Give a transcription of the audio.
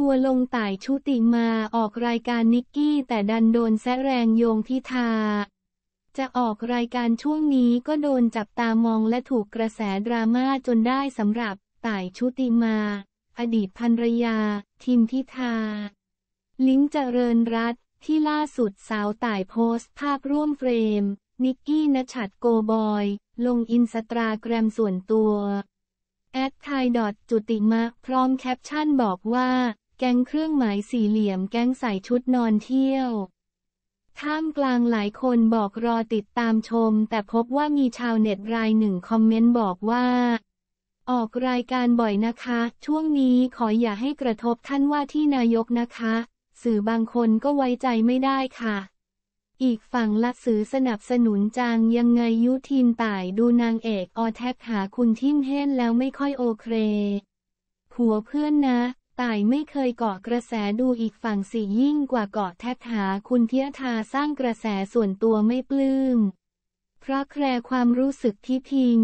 ทัวลงต่ายชุติมาออกรายการนิกกี้แต่ดันโดนแซะแรงโยงพิธาจะออกรายการช่วงนี้ก็โดนจับตามองและถูกกระแสดราม่าจนได้สำหรับ ต่ายชุติมา อดีตภรรยา ทิมพิธาลิ้งเจริญรัตที่ล่าสุดสาวต่ายโพสต์ภาพร่วมเฟรมนิกกี้นชัดโกบอย ลงอินสตาแกรมส่วนตัวแอดไทยดอทจุติมะพร้อมแคปชั่นบอกว่าแก๊งเครื่องหมายสี่เหลี่ยมแก๊งใส่ชุดนอนเที่ยว ท่ามกลางหลายคนบอกรอติดตามชม แต่พบว่ามีชาวเน็ตรายหนึ่งคอมเมนต์บอกว่า ออกรายการบ่อยนะคะ ช่วงนี้ขออย่าให้กระทบท่านว่าที่นายกนะคะ สื่อบางคนก็ไว้ใจไม่ได้ค่ะ อีกฝั่งละสื่อสนับสนุนจางยังไงยุทินต่ายดูนางเอก ออแท็หาคุณทิมเฮนแล้วไม่ค่อยโอเคผัวเพื่อนนะต่ายไม่เคยเกาะกระแสดูอีกฝั่งสิยิ่งกว่าเกาะแทบหาคุณเทียทาสร้างกระแสส่วนตัวไม่ปลื้มเพราะแคร์ความรู้สึกที่พิง